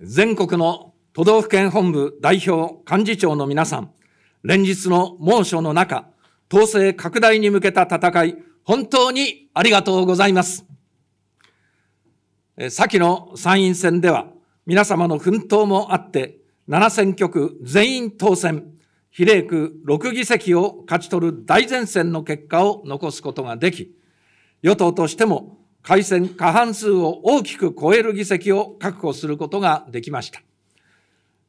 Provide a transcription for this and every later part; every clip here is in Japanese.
全国の都道府県本部代表幹事長の皆さん、連日の猛暑の中、統制拡大に向けた戦い、本当にありがとうございます。先の参院選では、皆様の奮闘もあって、7選挙区全員当選、比例区6議席を勝ち取る大前線の結果を残すことができ、与党としても改選過半数を大きく超える議席を確保することができました。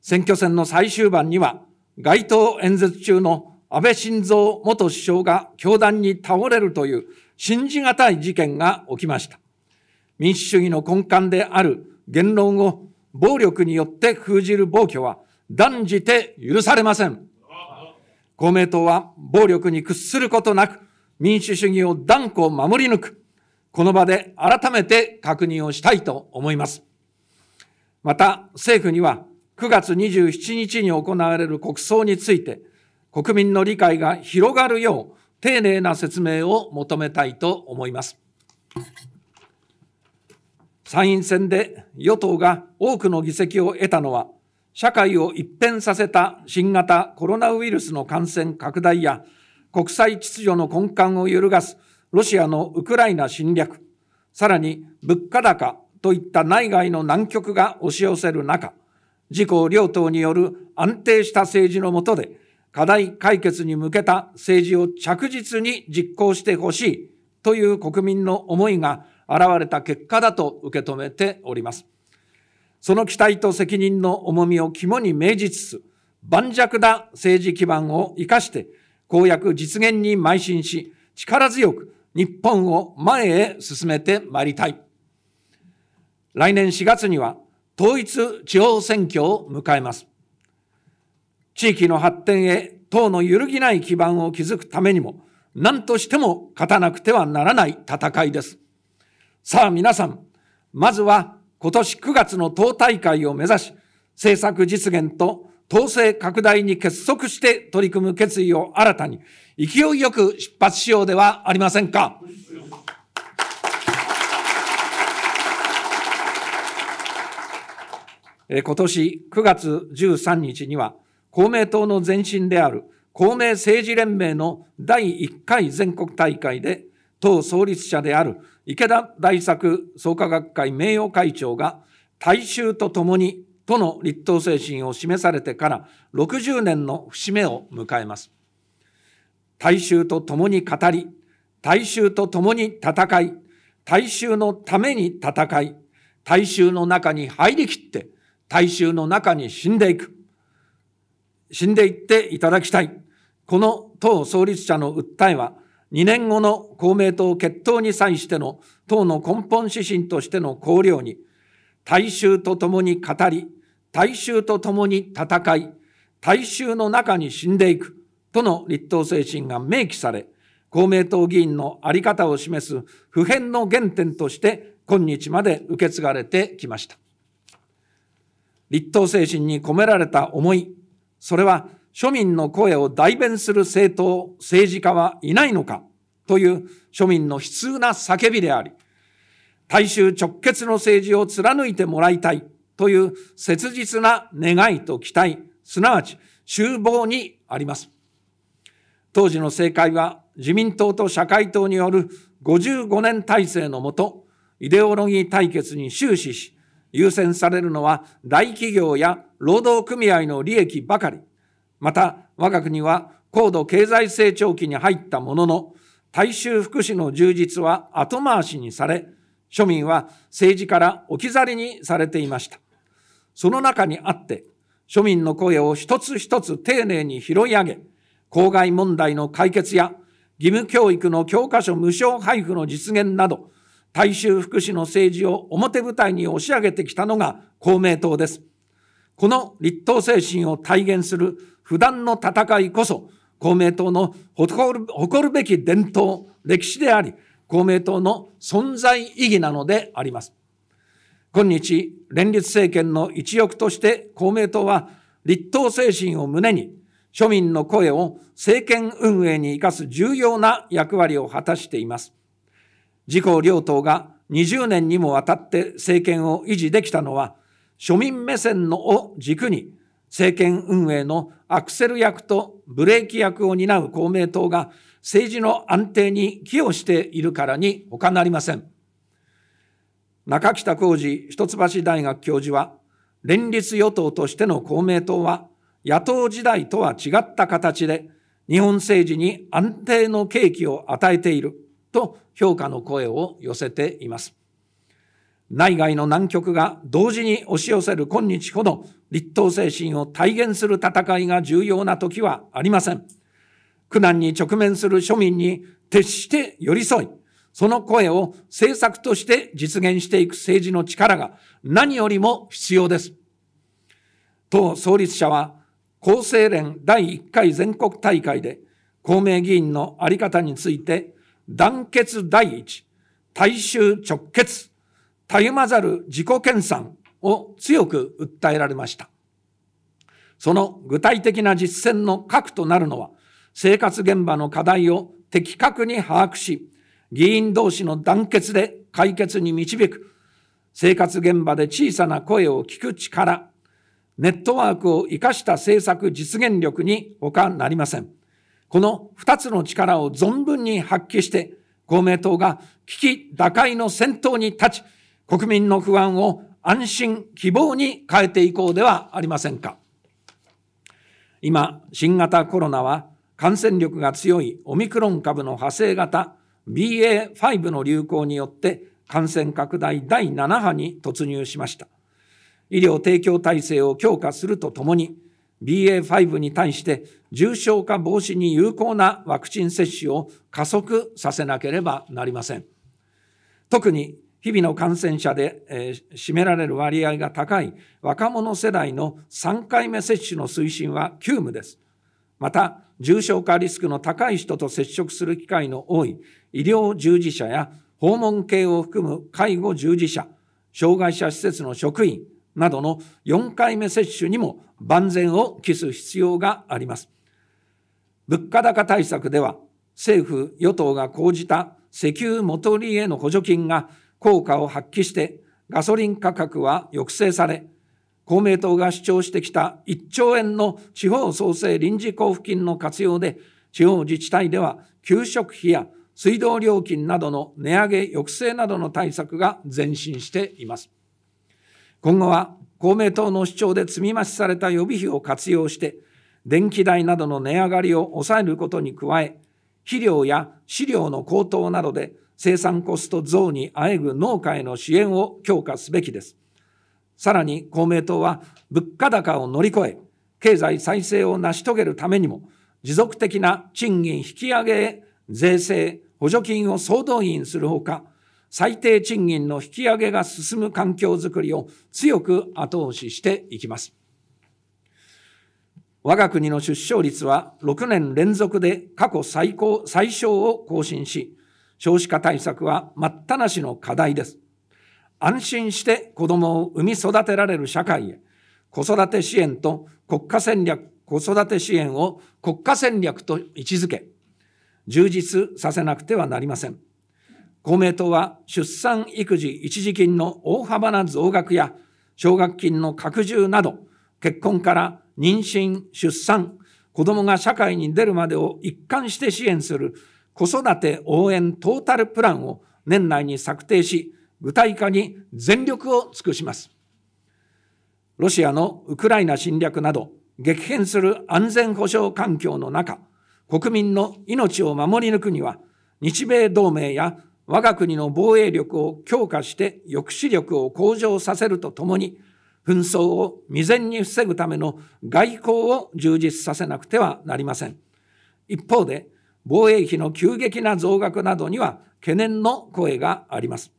選挙戦の最終盤には、街頭演説中の安倍晋三元首相が教団に倒れるという信じがたい事件が起きました。民主主義の根幹である言論を暴力によって封じる暴挙は断じて許されません。公明党は暴力に屈することなく民主主義を断固守り抜くこの場で改めて確認をしたいと思います。また、政府には9月27日に行われる国葬について、国民の理解が広がるよう、丁寧な説明を求めたいと思います。参院選で与党が多くの議席を得たのは、社会を一変させた新型コロナウイルスの感染拡大や、国際秩序の根幹を揺るがすロシアのウクライナ侵略、さらに物価高といった内外の難局が押し寄せる中、自公両党による安定した政治の下で、課題解決に向けた政治を着実に実行してほしいという国民の思いが現れた結果だと受け止めております。その期待と責任の重みを肝に銘じつつ、盤石な政治基盤を生かして、公約実現に邁進し、力強く日本を前へ進めてまいりたい。来年4月には統一地方選挙を迎えます。地域の発展へ党の揺るぎない基盤を築くためにも、何としても勝たなくてはならない戦いです。さあ皆さん、まずは今年9月の党大会を目指し、政策実現と党勢拡大に結束して取り組む決意を新たに、勢いよく出発しようではありませんか。今年9月13日には、公明党の前身である公明政治連盟の第1回全国大会で、党創立者である池田大作創価学会名誉会長が、大衆とともにとの立党精神を示されてから60年の節目を迎えます。大衆と共に語り、大衆と共に戦い、大衆のために戦い、大衆の中に入りきって、大衆の中に死んでいく。死んでいっていただきたい。この党創立者の訴えは、2年後の公明党決闘に際しての党の根本指針としての綱領に、大衆と共に語り、大衆と共に戦い、大衆の中に死んでいくとの立党精神が明記され、公明党議員のあり方を示す普遍の原点として今日まで受け継がれてきました。立党精神に込められた思い、それは庶民の声を代弁する政党、政治家はいないのかという庶民の悲痛な叫びであり、大衆直結の政治を貫いてもらいたいという切実な願いと期待、すなわち厨房にあります。当時の政界は自民党と社会党による55年体制のもと、イデオロギー対決に終始し、優先されるのは大企業や労働組合の利益ばかり。また、我が国は高度経済成長期に入ったものの、大衆福祉の充実は後回しにされ、庶民は政治から置き去りにされていました。その中にあって、庶民の声を一つ一つ丁寧に拾い上げ、公害問題の解決や義務教育の教科書無償配布の実現など、大衆福祉の政治を表舞台に押し上げてきたのが公明党です。この立党精神を体現する普段の戦いこそ、公明党の誇る誇るべき伝統、歴史であり、公明党の存在意義なのであります。今日、連立政権の一翼として公明党は、立党精神を胸に、庶民の声を政権運営に生かす重要な役割を果たしています。自公両党が20年にもわたって政権を維持できたのは、庶民目線のを軸に、政権運営のアクセル役とブレーキ役を担う公明党が政治の安定に寄与しているからに他なりません。中北浩二一橋大学教授は、連立与党としての公明党は、野党時代とは違った形で、日本政治に安定の契機を与えていると評価の声を寄せています。内外の難局が同時に押し寄せる今日ほど立党精神を体現する戦いが重要な時はありません。苦難に直面する庶民に徹して寄り添い、その声を政策として実現していく政治の力が何よりも必要です。党創立者は、厚生連第1回全国大会で、公明議員のあり方について、団結第一、大衆直結、たゆまざる自己研鑽を強く訴えられました。その具体的な実践の核となるのは、生活現場の課題を的確に把握し、議員同士の団結で解決に導く、生活現場で小さな声を聞く力、ネットワークを生かした政策実現力に他なりません。この二つの力を存分に発揮して、公明党が危機打開の先頭に立ち、国民の不安を安心、希望に変えていこうではありませんか。今、新型コロナは感染力が強いオミクロン株の派生型 BA.5 の流行によって感染拡大第7波に突入しました。医療提供体制を強化するとともに、BA.5 に対して重症化防止に有効なワクチン接種を加速させなければなりません。特に日々の感染者で、えー、占められる割合が高い若者世代の3回目接種の推進は急務です。また、重症化リスクの高い人と接触する機会の多い医療従事者や訪問系を含む介護従事者、障害者施設の職員などの4回目接種にも万全を期す必要があります。物価高対策では、政府・与党が講じた石油元売りへの補助金が効果を発揮して、ガソリン価格は抑制され、公明党が主張してきた1兆円の地方創生臨時交付金の活用で、地方自治体では給食費や水道料金などの値上げ抑制などの対策が前進しています。今後は公明党の主張で積み増しされた予備費を活用して、電気代などの値上がりを抑えることに加え、肥料や飼料の高騰などで生産コスト増にあえぐ農家への支援を強化すべきです。さらに公明党は物価高を乗り越え、経済再生を成し遂げるためにも、持続的な賃金引き上げへ税制、補助金を総動員するほか、最低賃金の引き上げが進む環境づくりを強く後押ししていきます。我が国の出生率は6年連続で過去最高、最小を更新し、少子化対策は待ったなしの課題です。安心して子供を産み育てられる社会へ、子育て支援と国家戦略、子育て支援を国家戦略と位置づけ、充実させなくてはなりません。公明党は出産育児一時金の大幅な増額や奨学金の拡充など、結婚から妊娠、出産、子供が社会に出るまでを一貫して支援する子育て応援トータルプランを年内に策定し、具体化に全力を尽くします。ロシアのウクライナ侵略など、激変する安全保障環境の中、国民の命を守り抜くには、日米同盟や我が国の防衛力を強化して抑止力を向上させるとともに、紛争を未然に防ぐための外交を充実させなくてはなりません。一方で、防衛費の急激な増額などには懸念の声があります。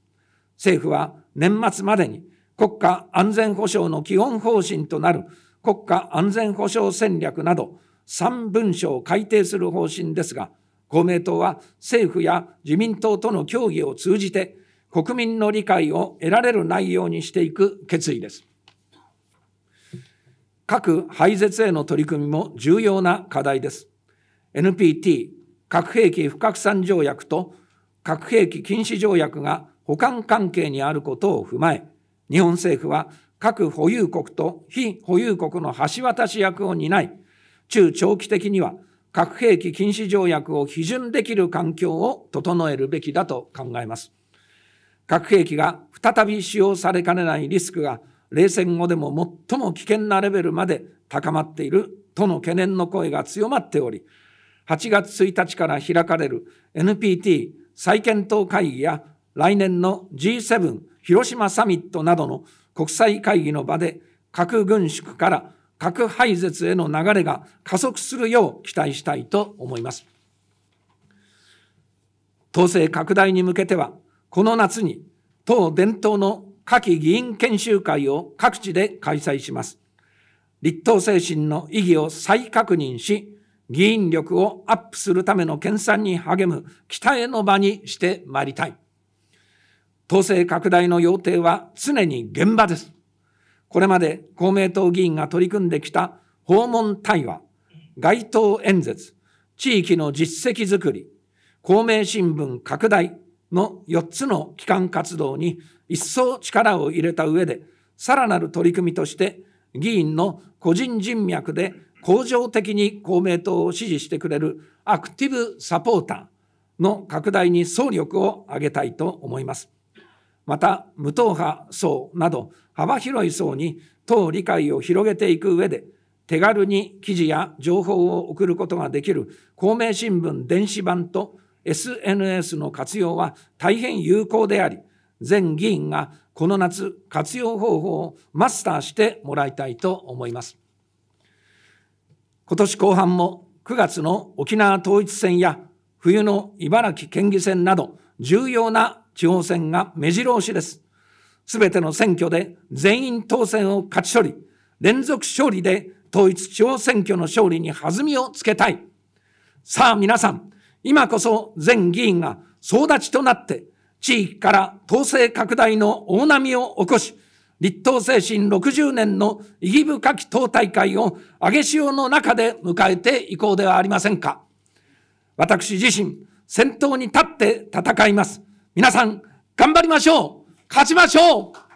政府は年末までに国家安全保障の基本方針となる国家安全保障戦略など3文書を改定する方針ですが、公明党は政府や自民党との協議を通じて国民の理解を得られる内容にしていく決意です。核廃絶への取り組みも重要な課題です。NPT、核兵器不拡散条約と核兵器禁止条約が補完関係にあることを踏まえ、日本政府は各保有国と非保有国の橋渡し役を担い、中長期的には核兵器禁止条約を批准できる環境を整えるべきだと考えます。核兵器が再び使用されかねないリスクが冷戦後でも最も危険なレベルまで高まっているとの懸念の声が強まっており、8月1日から開かれる NPT 再検討会議や来年の G7 広島サミットなどの国際会議の場で核軍縮から核廃絶への流れが加速するよう期待したいと思います。統制拡大に向けては、この夏に党伝統の夏季議員研修会を各地で開催します。立党精神の意義を再確認し、議員力をアップするための研鑽に励む期待の場にしてまいりたい。統制拡大の要諦は常に現場です。これまで公明党議員が取り組んできた訪問対話、街頭演説、地域の実績づくり、公明新聞拡大の4つの機関活動に一層力を入れた上で、さらなる取り組みとして、議員の個人人脈で恒常的に公明党を支持してくれるアクティブサポーターの拡大に総力を挙げたいと思います。また無党派層など幅広い層に党理解を広げていく上で手軽に記事や情報を送ることができる公明新聞電子版と SNS の活用は大変有効であり全議員がこの夏活用方法をマスターしてもらいたいと思います今年後半も9月の沖縄統一選や冬の茨城県議選など重要な地方選が目白押しです。すべての選挙で全員当選を勝ち取り、連続勝利で統一地方選挙の勝利に弾みをつけたい。さあ皆さん、今こそ全議員が総立ちとなって、地域から統制拡大の大波を起こし、立党精神60年の意義深き党大会を上げ潮の中で迎えていこうではありませんか。私自身、先頭に立って戦います。皆さん、頑張りましょう勝ちましょう